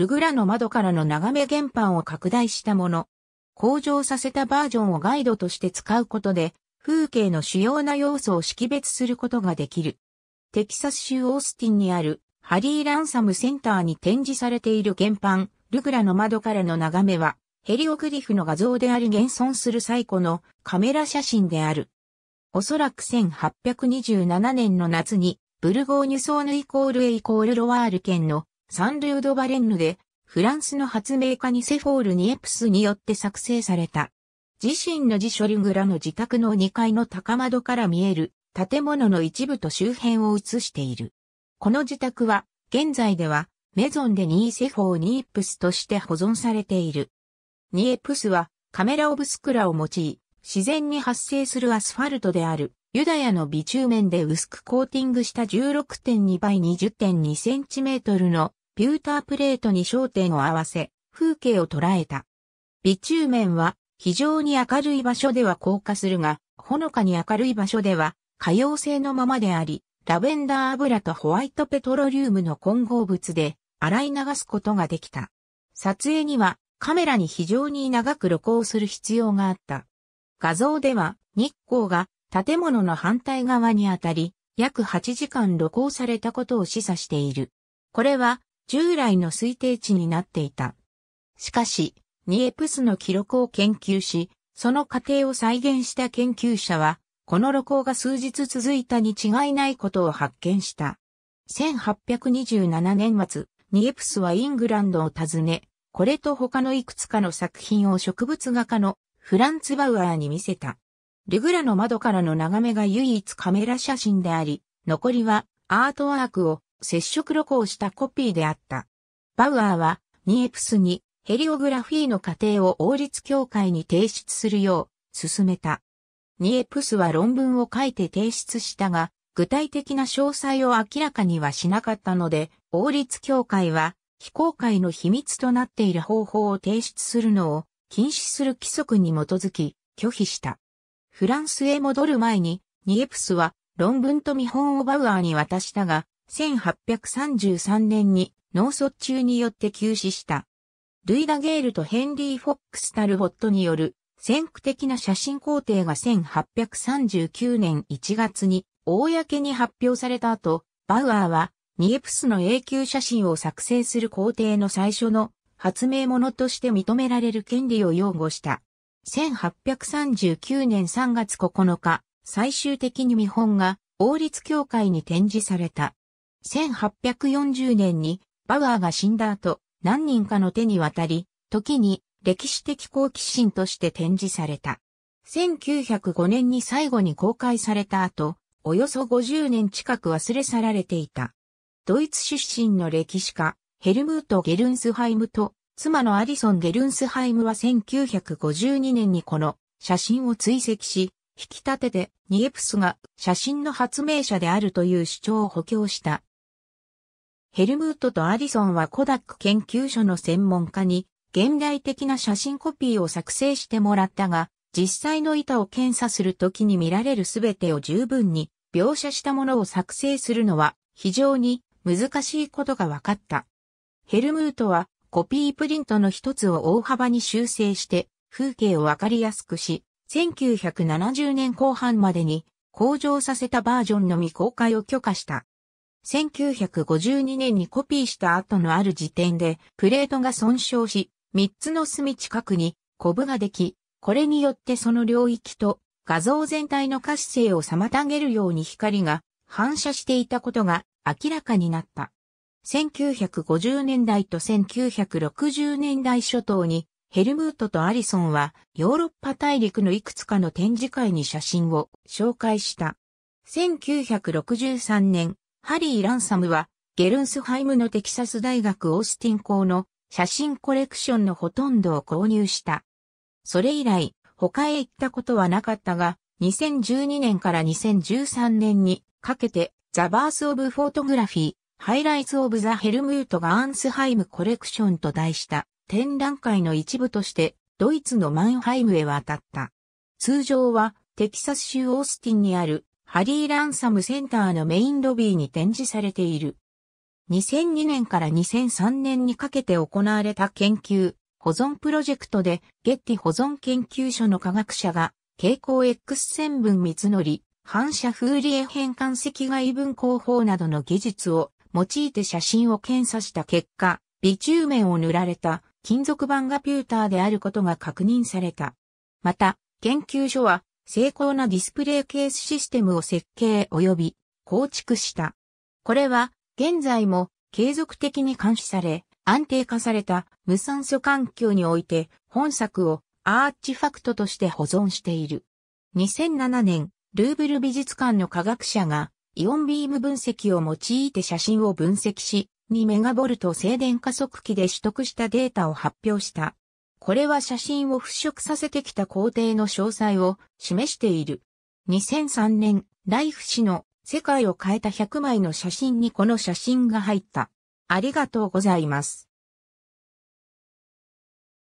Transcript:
ルグラの窓からの眺め原版を拡大したもの。向上させたバージョンをガイドとして使うことで、風景の主要な要素を識別することができる。テキサス州オースティンにあるハリー・ランサムセンターに展示されている原版、ルグラの窓からの眺めは、ヘリオグリフの画像であり現存する最古のカメラ写真である。おそらく1827年の夏に、ブルゴーニュソーヌイコールエイコールロワール県のサンルード・バレンヌで、フランスの発明家ニセフォール・ニエプスによって作成された。自身の自書リングラの自宅の2階の高窓から見える建物の一部と周辺を映している。この自宅は、現在では、メゾンでニーセフォー・ニープスとして保存されている。ニエプスは、カメラ・オブ・スクラを用い、自然に発生するアスファルトである、ユダヤの微中面で薄くコーティングした16.2倍20.2センチメートルのピュータープレートに焦点を合わせ、風景を捉えた。微中面は非常に明るい場所では硬化するが、ほのかに明るい場所では可用性のままであり、ラベンダー油とホワイトペトロリウムの混合物で洗い流すことができた。撮影にはカメラに非常に長く露光する必要があった。画像では日光が建物の反対側にあたり、約8時間露光されたことを示唆している。これは従来の推定値になっていた。しかし、ニエプスの記録を研究し、その過程を再現した研究者は、この露光が数日続いたに違いないことを発見した。1827年末、ニエプスはイングランドを訪ね、これと他のいくつかの作品を植物画家のフランツ・バウアーに見せた。ルグラの窓からの眺めが唯一カメラ写真であり、残りはアートワークを接触録をしたコピーであった。バウアーは、ニエプスにヘリオグラフィーの過程を王立協会に提出するよう、進めた。ニエプスは論文を書いて提出したが、具体的な詳細を明らかにはしなかったので、王立協会は、非公開の秘密となっている方法を提出するのを禁止する規則に基づき拒否した。フランスへ戻る前にニエプスは論文と見本をバウアーに渡したが、1833年に脳卒中によって急死した。ルイ・ダ・ゲールとヘンリー・フォックス・タルボットによる先駆的な写真工程が1839年1月に公に発表された後、バウアーはニエプスの永久写真を作成する工程の最初の発明者として認められる権利を擁護した。1839年3月9日、最終的に見本が王立協会に展示された。1840年にバウアーが死んだ後、何人かの手に渡り、時に歴史的好奇心として展示された。1905年に最後に公開された後、およそ50年近く忘れ去られていた。ドイツ出身の歴史家、ヘルムート・ゲルンスハイムと、妻のアリソン・ゲルンスハイムは1952年にこの写真を追跡し、引き立ててニエプスが写真の発明者であるという主張を補強したヘルムートとアディソンはコダック研究所の専門家に現代的な写真コピーを作成してもらったが、実際の板を検査するときに見られるすべてを十分に描写したものを作成するのは非常に難しいことが分かった。ヘルムートはコピープリントの一つを大幅に修正して風景をわかりやすくし、1970年後半までに向上させたバージョンの未公開を許可した。1952年にコピーした後のある時点で、プレートが損傷し、3つの隅近くにコブができ、これによってその領域と画像全体の活性を妨げるように光が反射していたことが明らかになった。1950年代と1960年代初頭にヘルムートとアリソンはヨーロッパ大陸のいくつかの展示会に写真を紹介した。1963年、ハリー・ランサムは、ゲルンスハイムのテキサス大学オースティン校の写真コレクションのほとんどを購入した。それ以来、他へ行ったことはなかったが、2012年から2013年にかけて、ザ・バース・オブ・フォトグラフィー、ハイライツ・オブ・ザ・ヘルムート・ガーンスハイム・コレクションと題した展覧会の一部として、ドイツのマンハイムへ渡った。通常は、テキサス州オースティンにあるハリー・ランサムセンターのメインロビーに展示されている。2002年から2003年にかけて行われた研究、保存プロジェクトで、ゲッティ保存研究所の科学者が、蛍光 X 線分つのり、反射風リエ変換赤外分光法などの技術を用いて写真を検査した結果、微中面を塗られた金属板がピューターであることが確認された。また、研究所は精巧なディスプレイケースシステムを設計及び構築した。これは現在も継続的に監視され、安定化された無酸素環境において本作をアーチファクトとして保存している。2007年、ルーブル美術館の科学者がイオンビーム分析を用いて写真を分析し、2メガボルト静電加速器で取得したデータを発表した。これは写真を払拭させてきた工程の詳細を示している。2003年、ライフ氏の世界を変えた100枚の写真にこの写真が入った。ありがとうございます。